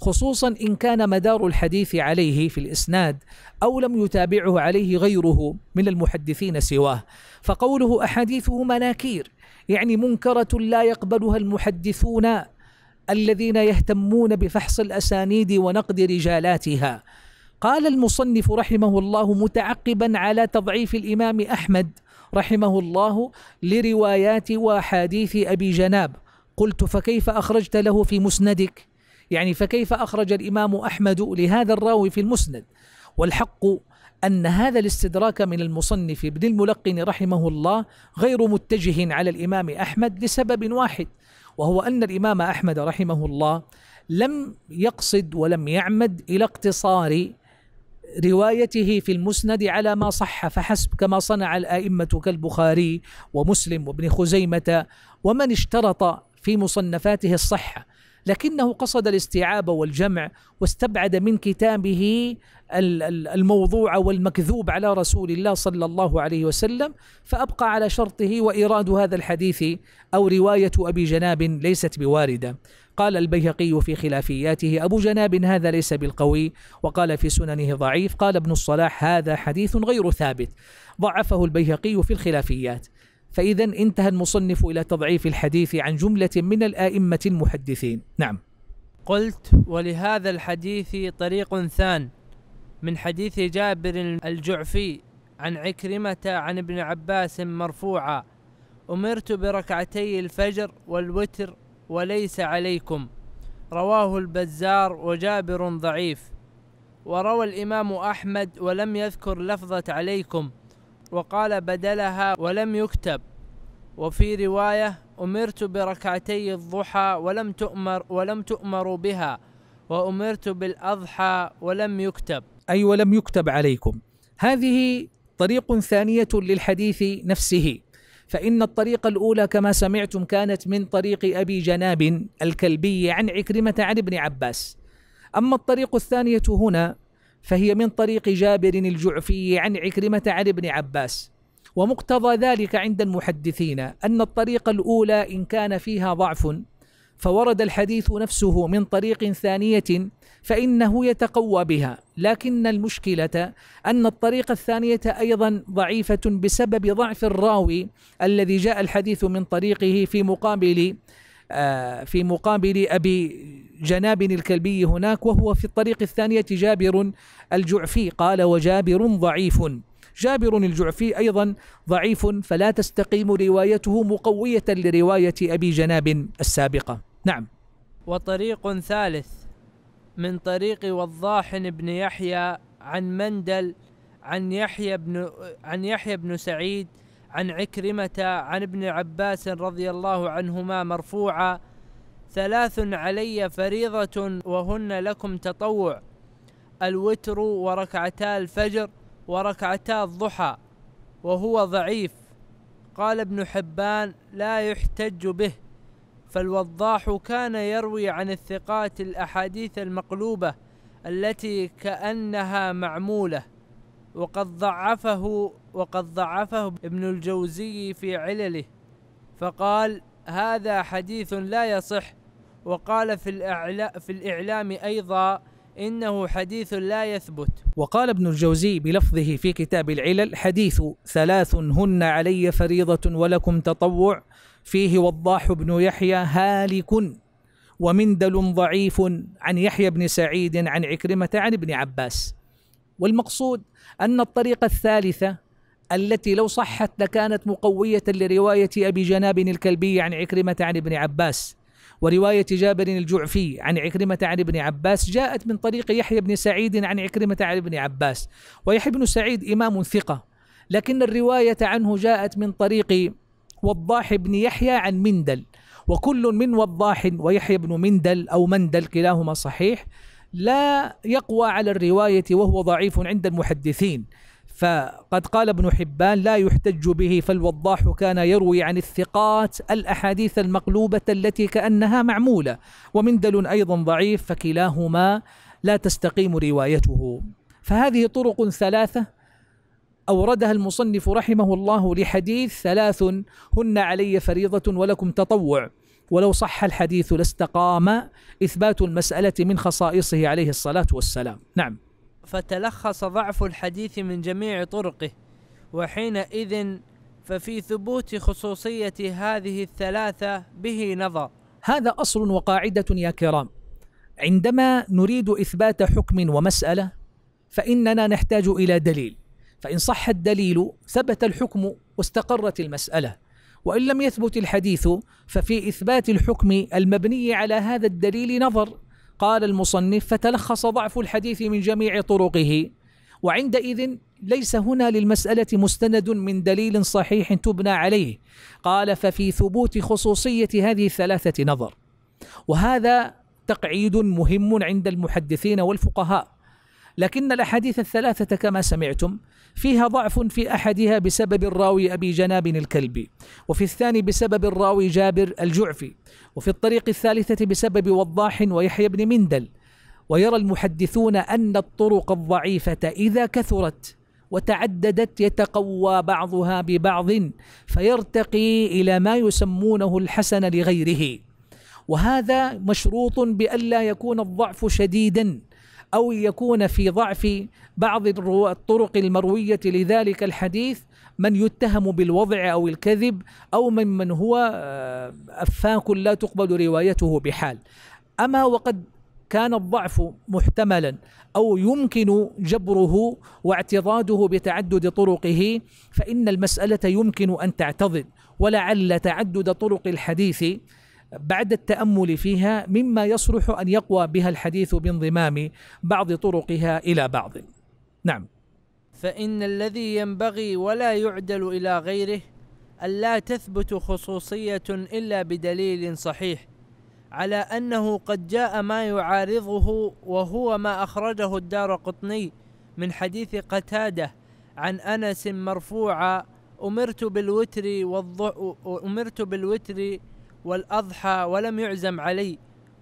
خصوصا إن كان مدار الحديث عليه في الإسناد أو لم يتابعه عليه غيره من المحدثين سواه فقوله أحاديثه مناكير يعني منكرة لا يقبلها المحدثون الذين يهتمون بفحص الاسانيد ونقد رجالاتها قال المصنف رحمه الله متعقبا على تضعيف الامام احمد رحمه الله لروايات واحاديث ابي جناب قلت فكيف اخرجت له في مسندك يعني فكيف اخرج الامام احمد لهذا الراوي في المسند والحق أن هذا الاستدراك من المصنف ابن الملقن رحمه الله غير متجه على الإمام أحمد لسبب واحد وهو أن الإمام أحمد رحمه الله لم يقصد ولم يعمد إلى اقتصار روايته في المسند على ما صح فحسب كما صنع الائمه كالبخاري ومسلم وابن خزيمه ومن اشترط في مصنفاته الصحه لكنه قصد الاستيعاب والجمع واستبعد من كتابه الموضوع والمكذوب على رسول الله صلى الله عليه وسلم فأبقى على شرطه وإيراد هذا الحديث أو رواية أبي جناب ليست بواردة قال البيهقي في خلافياته أبو جناب هذا ليس بالقوي وقال في سننه ضعيف قال ابن الصلاح هذا حديث غير ثابت ضعفه البيهقي في الخلافيات فإذا انتهى المصنف إلى تضعيف الحديث عن جملة من الآئمة المحدثين نعم قلت ولهذا الحديث طريق ثان من حديث جابر الجعفي عن عكرمة عن ابن عباس مرفوعا أمرت بركعتي الفجر والوتر وليس عليكم رواه البزار وجابر ضعيف وروى الإمام أحمد ولم يذكر لفظة عليكم وقال بدلها ولم يكتب وفي رواية أمرت بركعتي الضحى ولم تؤمر ولم تؤمر بها وأمرت بالأضحى ولم يكتب أي ولم يكتب عليكم هذه طريق ثانية للحديث نفسه فإن الطريقة الأولى كما سمعتم كانت من طريق أبي جناب الكلبي عن عكرمة عن ابن عباس أما الطريق الثانية هنا فهي من طريق جابر الجعفي عن عكرمة عن ابن عباس ومقتضى ذلك عند المحدثين أن الطريق الأولى إن كان فيها ضعف فورد الحديث نفسه من طريق ثانية فإنه يتقوى بها، لكن المشكلة أن الطريقة الثانية أيضا ضعيفة بسبب ضعف الراوي الذي جاء الحديث من طريقه في مقابل آه، في مقابل أبي جناب الكلبي هناك وهو في الطريق الثانية جابر الجعفي قال وجابر ضعيف جابر الجعفي أيضا ضعيف فلا تستقيم روايته مقوية لرواية أبي جناب السابقة نعم وطريق ثالث من طريق وضاح بن يحيى عن مندل عن يحيى بن عن يحيى بن سعيد عن عكرمة عن ابن عباس رضي الله عنهما مرفوعا ثلاث علي فريضة وهن لكم تطوع الوتر وركعتا الفجر وركعتا الضحى وهو ضعيف قال ابن حبان لا يحتج به فالوضاح كان يروي عن الثقات الاحاديث المقلوبه التي كانها معموله وقد ضعفه وقد ضعفه ابن الجوزي في علله فقال هذا حديث لا يصح وقال في, الإعلا في الإعلام أيضا إنه حديث لا يثبت وقال ابن الجوزي بلفظه في كتاب العلل حديث ثلاث هن علي فريضة ولكم تطوع فيه وضاح بن يحيى هالك ومندل ضعيف عن يحيى بن سعيد عن عكرمة عن ابن عباس والمقصود أن الطريقة الثالثة التي لو صحت لكانت مقوية لرواية أبي جناب الكلبي عن عكرمة عن ابن عباس ورواية جابر الجعفي عن عكرمة عن ابن عباس جاءت من طريق يحيى بن سعيد عن عكرمة عن ابن عباس ويحيى بن سعيد إمام ثقة لكن الرواية عنه جاءت من طريق وضاح بن يحيى عن مندل وكل من وضاح ويحيى بن مندل أو مندل كلاهما صحيح لا يقوى على الرواية وهو ضعيف عند المحدثين فقد قال ابن حبان لا يحتج به فالوضاح كان يروي عن الثقات الاحاديث المقلوبه التي كانها معموله ومندل ايضا ضعيف فكلاهما لا تستقيم روايته فهذه طرق ثلاثه اوردها المصنف رحمه الله لحديث ثلاث هن علي فريضه ولكم تطوع ولو صح الحديث لاستقام اثبات المساله من خصائصه عليه الصلاه والسلام نعم فتلخص ضعف الحديث من جميع طرقه وحينئذ ففي ثبوت خصوصية هذه الثلاثة به نظر هذا أصل وقاعدة يا كرام عندما نريد إثبات حكم ومسألة فإننا نحتاج إلى دليل فإن صح الدليل ثبت الحكم واستقرت المسألة وإن لم يثبت الحديث ففي إثبات الحكم المبني على هذا الدليل نظر قال المصنف فتلخص ضعف الحديث من جميع طرقه وعندئذ ليس هنا للمسألة مستند من دليل صحيح تبنى عليه قال ففي ثبوت خصوصية هذه الثلاثة نظر وهذا تقعيد مهم عند المحدثين والفقهاء لكن الأحاديث الثلاثة كما سمعتم فيها ضعف في أحدها بسبب الراوي أبي جناب الكلبي وفي الثاني بسبب الراوي جابر الجعفي وفي الطريق الثالثة بسبب وضاح ويحيى بن مندل ويرى المحدثون أن الطرق الضعيفة إذا كثرت وتعددت يتقوى بعضها ببعض فيرتقي الى ما يسمونه الحسن لغيره وهذا مشروط بالا يكون الضعف شديدا أو يكون في ضعف بعض الطرق المروية لذلك الحديث من يتهم بالوضع أو الكذب أو من من هو آه، أفاك لا تقبل روايته بحال أما وقد كان الضعف محتملا او يمكن جبره واعتضاده بتعدد طرقه فان المساله يمكن ان تعتضد ولعل تعدد طرق الحديث بعد التامل فيها مما يصلح ان يقوى بها الحديث بانضمام بعض طرقها الى بعض. نعم. فان الذي ينبغي ولا يعدل الى غيره ألا تثبت خصوصية إلا بدليل صحيح على أنه قد جاء ما يعارضه وهو ما أخرجه الدار قطني من حديث قتادة عن أنس مرفوعا أمرت بالوتر والض... أمرت بالوتر والأضحى ولم يعزم علي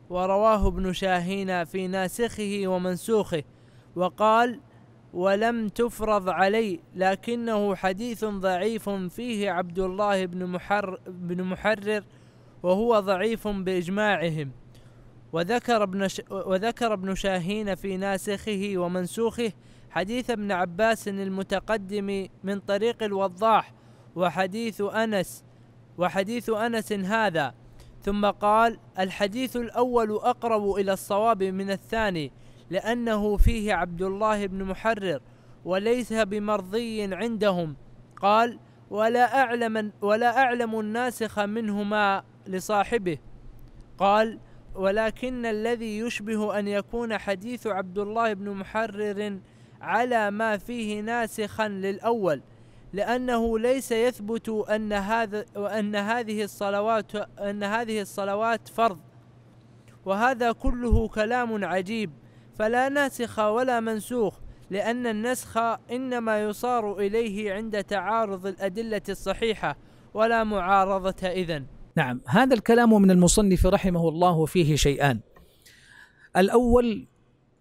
ورواه ابن شاهين في ناسخه ومنسوخه وقال ولم تفرض علي لكنه حديث ضعيف فيه عبد الله بن محر بن محرر وهو ضعيف بإجماعهم وذكر ابن وذكر ابن شاهين في ناسخه ومنسوخه حديث ابن عباس المتقدم من طريق الوضاح وحديث انس وحديث أنس هذا ثم قال الحديث الأول أقرب إلى الصواب من الثاني لأنه فيه عبد الله بن محرر وليس بمرضي عندهم قال ولا أعلم ولا أعلم الناسخ منهما لصاحبه قال ولكن الذي يشبه أن يكون حديث عبد الله بن محرر على ما فيه ناسخا للأول لأنه ليس يثبت أن هذا وأن هذه الصلوات أن هذه الصلوات فرض وهذا كله كلام عجيب فلا ناسخ ولا منسوخ لأن النسخ إنما يصار إليه عند تعارض الأدلة الصحيحة ولا معارضة إذن نعم هذا الكلام من المصنف رحمه الله فيه شيئان الأول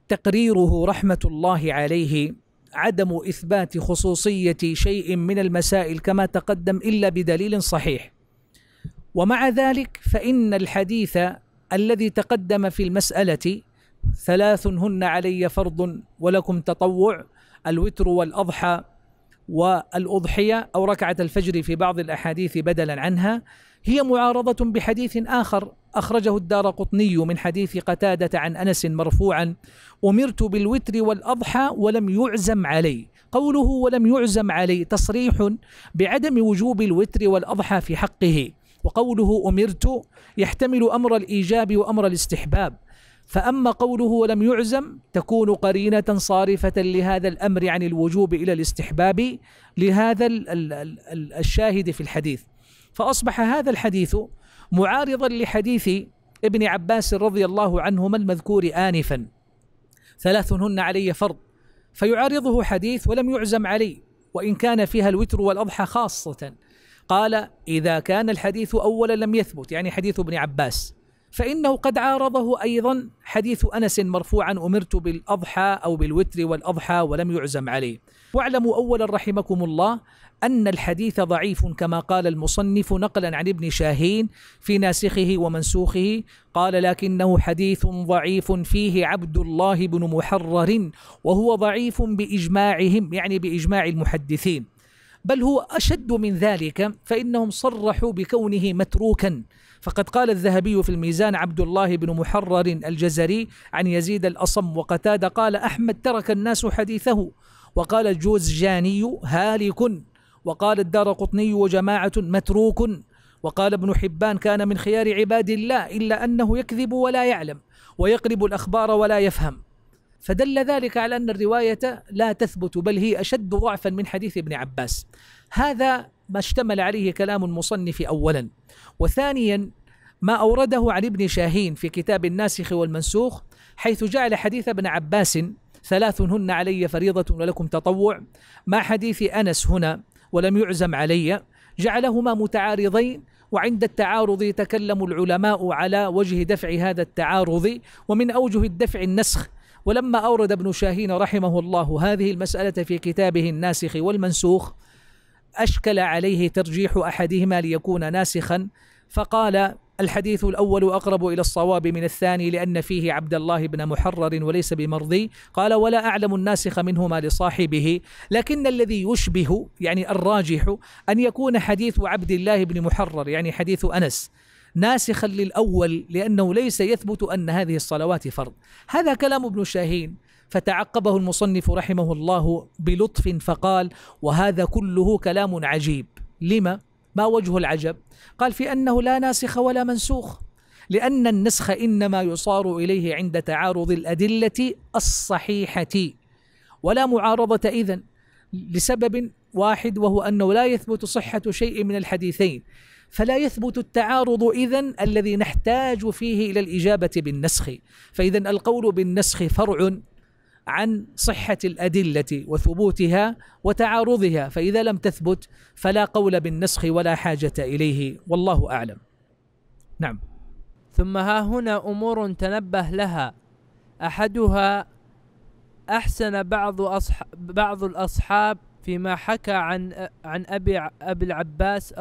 تقريره رحمة الله عليه عدم اثبات خصوصيه شيء من المسائل كما تقدم الا بدليل صحيح ومع ذلك فان الحديث الذي تقدم في المساله ثلاث هن علي فرض ولكم تطوع الوتر والاضحى والاضحيه او ركعه الفجر في بعض الاحاديث بدلا عنها هي معارضه بحديث اخر أخرجه الدار قطني من حديث قتادة عن أنس مرفوعا أمرت بالوتر والأضحى ولم يعزم علي قوله ولم يعزم علي تصريح بعدم وجوب الوتر والأضحى في حقه وقوله أمرت يحتمل أمر الإيجاب وأمر الاستحباب فأما قوله ولم يعزم تكون قرينة صارفة لهذا الأمر عن الوجوب إلى الاستحباب لهذا الشاهد في الحديث فأصبح هذا الحديث معارضا لحديث ابن عباس رضي الله عنهما المذكور آنفا ثلاث هن علي فرض فيعارضه حديث ولم يعزم علي وإن كان فيها الوتر والأضحى خاصة قال إذا كان الحديث أولا لم يثبت يعني حديث ابن عباس فإنه قد عارضه أيضا حديث أنس مرفوعا أمرت بالأضحى أو بالوتر والأضحى ولم يعزم عليه واعلموا أولا رحمكم الله أن الحديث ضعيف كما قال المصنف نقلا عن ابن شاهين في ناسخه ومنسوخه قال لكنه حديث ضعيف فيه عبد الله بن محرر وهو ضعيف بإجماعهم يعني بإجماع المحدثين بل هو أشد من ذلك فإنهم صرحوا بكونه متروكا فقد قال الذهبي في الميزان عبد الله بن محرر الجزري عن يزيد الأصم وقتاد قال أحمد ترك الناس حديثه وقال الجوزجاني هالك وقال الدار قطني وجماعة متروك وقال ابن حبان كان من خيار عباد الله إلا أنه يكذب ولا يعلم ويقلب الأخبار ولا يفهم فدل ذلك على أن الرواية لا تثبت بل هي أشد ضعفا من حديث ابن عباس هذا ما اشتمل عليه كلام المصنف أولا وثانيا ما أورده عن ابن شاهين في كتاب الناسخ والمنسوخ حيث جعل حديث ابن عباس ثلاث هن علي فريضة ولكم تطوع مع حديث أنس هنا ولم يعزم علي جعلهما متعارضين وعند التعارض يتكلم العلماء على وجه دفع هذا التعارض ومن أوجه الدفع النسخ ولما أورد ابن شاهين رحمه الله هذه المسألة في كتابه الناسخ والمنسوخ أشكل عليه ترجيح أحدهما ليكون ناسخا فقال الحديث الأول أقرب إلى الصواب من الثاني لأن فيه عبد الله بن محرر وليس بمرضي قال ولا أعلم الناسخ منهما لصاحبه لكن الذي يشبه يعني الراجح أن يكون حديث عبد الله بن محرر يعني حديث أنس ناسخا للأول لأنه ليس يثبت أن هذه الصلوات فرض هذا كلام ابن شاهين فتعقبه المصنف رحمه الله بلطف فقال وهذا كله كلام عجيب لما؟ ما وجه العجب قال في أنه لا ناسخ ولا منسوخ لأن النسخ إنما يصار إليه عند تعارض الأدلة الصحيحة ولا معارضة إذن لسبب واحد وهو أنه لا يثبت صحة شيء من الحديثين فلا يثبت التعارض إذن الذي نحتاج فيه إلى الإجابة بالنسخ فإذا القول بالنسخ فرع عن صحة الأدلة وثبوتها وتعارضها فإذا لم تثبت فلا قول بالنسخ ولا حاجة إليه والله أعلم نعم ثم ها هنا أمور تنبه لها أحدها أحسن بعض أصح بعض الأصحاب فيما حكى عن عن أبي أبي العباس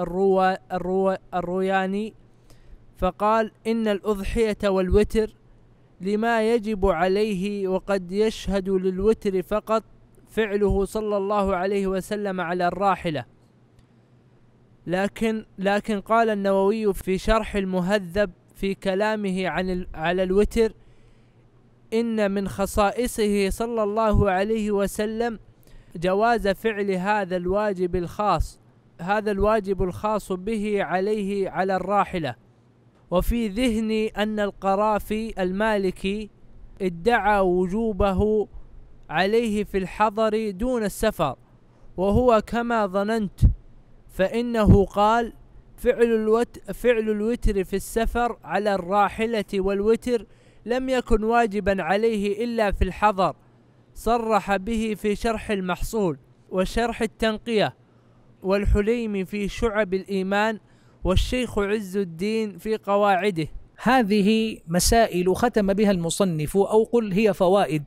الروياني فقال إن الأضحية والوتر لما يجب عليه وقد يشهد للوتر فقط فعله صلى الله عليه وسلم على الراحلة لكن لكن قال النووي في شرح المهذب في كلامه عن على الوتر إن من خصائصه صلى الله عليه وسلم جواز فعل هذا الواجب الخاص هذا الواجب الخاص به عليه على الراحله وفي ذهني أن القرافي المالكي ادعى وجوبه عليه في الحضر دون السفر وهو كما ظننت فإنه قال فعل, الوت فعل الوتر في السفر على الراحلة والوتر لم يكن واجبا عليه إلا في الحضر صرح به في شرح المحصول وشرح التنقية والحليم في شعب الإيمان والشيخ عز الدين في قواعده هذه مسائل ختم بها المصنف او قل هي فوائد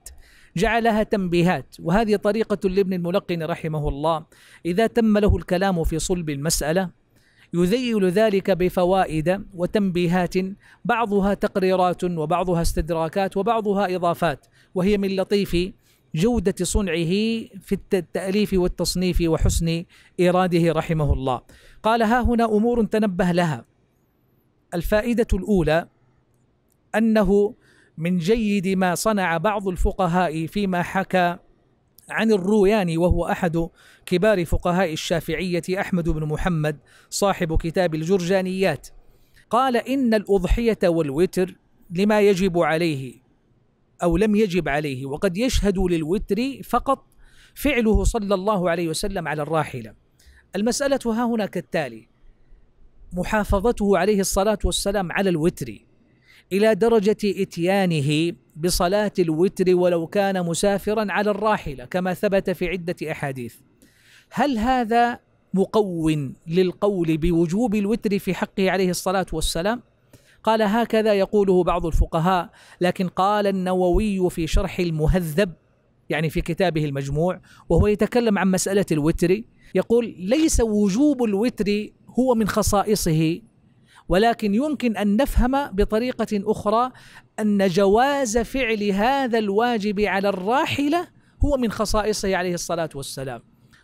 جعلها تنبيهات وهذه طريقه لابن الملقن رحمه الله اذا تم له الكلام في صلب المساله يذيل ذلك بفوائد وتنبيهات بعضها تقريرات وبعضها استدراكات وبعضها اضافات وهي من لطيف جودة صنعه في التأليف والتصنيف وحسن إراده رحمه الله قال ها هنا أمور تنبه لها الفائدة الأولى أنه من جيد ما صنع بعض الفقهاء فيما حكى عن الروياني وهو أحد كبار فقهاء الشافعية أحمد بن محمد صاحب كتاب الجرجانيات قال إن الأضحية والوتر لما يجب عليه أو لم يجب عليه وقد يشهد للوتر فقط فعله صلى الله عليه وسلم على الراحلة المسألة ها هنا كالتالي محافظته عليه الصلاة والسلام على الوتر إلى درجة إتيانه بصلاة الوتر ولو كان مسافرا على الراحلة كما ثبت في عدة أحاديث هل هذا مقو للقول بوجوب الوتر في حقه عليه الصلاة والسلام قال هكذا يقوله بعض الفقهاء لكن قال النووي في شرح المهذب يعني في كتابه المجموع وهو يتكلم عن مسألة الوتر يقول ليس وجوب الوتر هو من خصائصه ولكن يمكن أن نفهم بطريقة أخرى أن جواز فعل هذا الواجب على الراحلة هو من خصائصه عليه الصلاة والسلام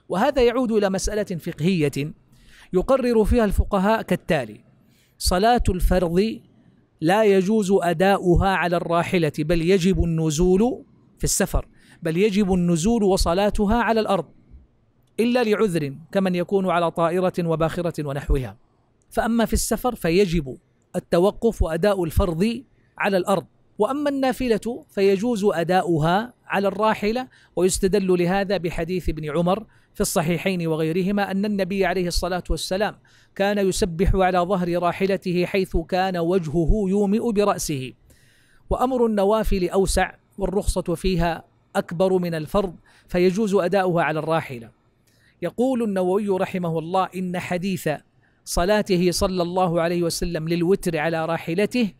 وهذا يعود إلى مسألة فقهية يقرر فيها الفقهاء كالتالي صلاة الفرض لا يجوز أداؤها على الراحلة بل يجب النزول في السفر بل يجب النزول وصلاتها على الأرض إلا لعذر كمن يكون على طائرة وباخرة ونحوها فأما في السفر فيجب التوقف وأداء الفرض على الأرض واما النافله فيجوز اداؤها على الراحله ويستدل لهذا بحديث ابن عمر في الصحيحين وغيرهما ان النبي عليه الصلاه والسلام كان يسبح على ظهر راحلته حيث كان وجهه يومئ براسه وامر النوافل اوسع والرخصه فيها اكبر من الفرض فيجوز اداؤها على الراحله يقول النووي رحمه الله ان حديث صلاته صلى الله عليه وسلم للوتر على راحلته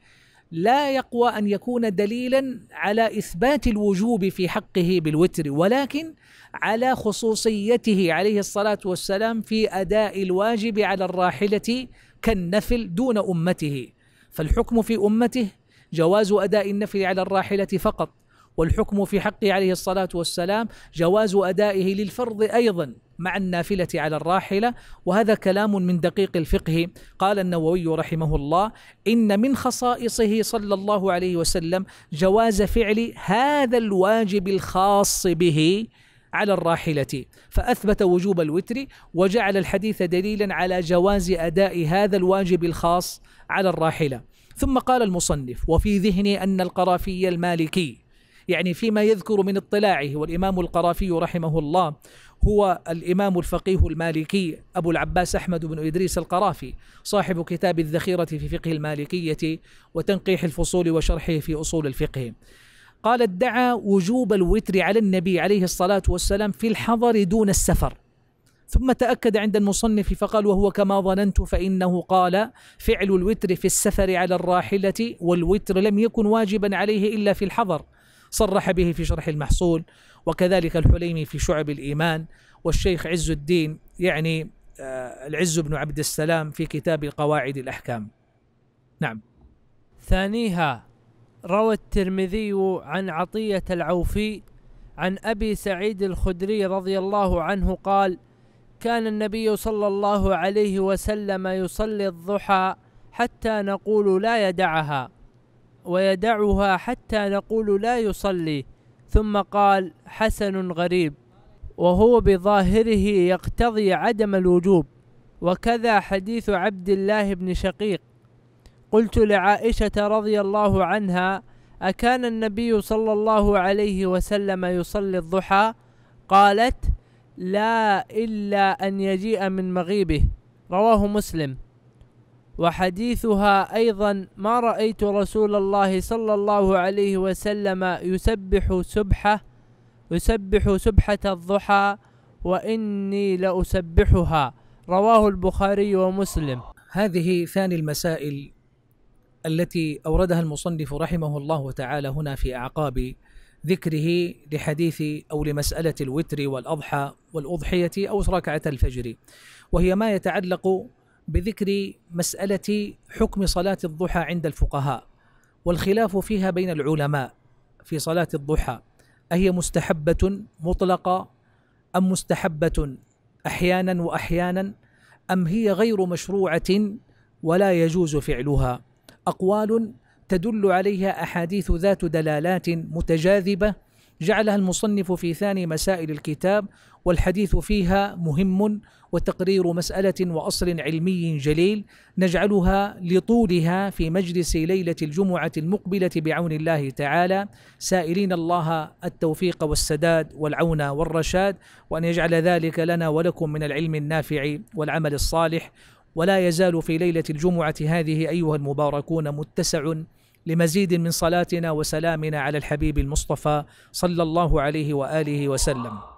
لا يقوى ان يكون دليلا على اثبات الوجوب في حقه بالوتر ولكن على خصوصيته عليه الصلاه والسلام في اداء الواجب على الراحله كالنفل دون امته فالحكم في امته جواز اداء النفل على الراحله فقط والحكم في حقه عليه الصلاه والسلام جواز ادائه للفرض ايضا مع النافلة على الراحلة وهذا كلام من دقيق الفقه قال النووي رحمه الله إن من خصائصه صلى الله عليه وسلم جواز فعل هذا الواجب الخاص به على الراحلة فأثبت وجوب الوتر وجعل الحديث دليلا على جواز أداء هذا الواجب الخاص على الراحلة ثم قال المصنف وفي ذهني أن القرافي المالكي يعني فيما يذكر من اطلاعه والإمام القرافي رحمه الله هو الإمام الفقيه المالكي أبو العباس أحمد بن إدريس القرافي صاحب كتاب الذخيرة في فقه المالكية وتنقيح الفصول وشرحه في أصول الفقه قال ادعى وجوب الوتر على النبي عليه الصلاة والسلام في الحضر دون السفر ثم تأكد عند المصنف فقال وهو كما ظننت فإنه قال فعل الوتر في السفر على الراحلة والوتر لم يكن واجبا عليه إلا في الحضر صرح به في شرح المحصول وكذلك الحليمي في شعب الإيمان والشيخ عز الدين يعني آه، العز بن عبد السلام في كتاب قواعد الأحكام نعم ثانيها روى الترمذي عن عطية العوفي عن أبي سعيد الخدري رضي الله عنه قال كان النبي صلى الله عليه وسلم يصلي الضحى حتى نقول لا يدعها ويدعها حتى نقول لا يصلي ثم قال حسن غريب وهو بظاهره يقتضي عدم الوجوب وكذا حديث عبد الله بن شقيق قلت لعائشة رضي الله عنها أكان النبي صلى الله عليه وسلم يصلي الضحى قالت لا إلا أن يجيء من مغيبه رواه مسلم وحديثها أيضا ما رأيت رسول الله صلى الله عليه وسلم يسبح سبحة يسبح سبحة الضحى وإني لأسبحها رواه البخاري ومسلم هذه ثاني المسائل التي أوردها المصنف رحمه الله تعالى هنا في أعقاب ذكره لحديث أو لمسألة الوتر والأضحى والأضحية أو ركعة الفجر وهي ما يتعلق بذكر مسألة حكم صلاة الضحى عند الفقهاء والخلاف فيها بين العلماء في صلاة الضحى أهي مستحبة مطلقة أم مستحبة أحيانا وأحيانا أم هي غير مشروعة ولا يجوز فعلها أقوال تدل عليها أحاديث ذات دلالات متجاذبة جعلها المصنف في ثاني مسائل الكتاب والحديث فيها مهم وتقرير مسألة وأصل علمي جليل نجعلها لطولها في مجلس ليلة الجمعة المقبلة بعون الله تعالى سائلين الله التوفيق والسداد والعون والرشاد وأن يجعل ذلك لنا ولكم من العلم النافع والعمل الصالح ولا يزال في ليلة الجمعة هذه أيها المباركون متسع لمزيد من صلاتنا وسلامنا على الحبيب المصطفى صلى الله عليه واله وسلم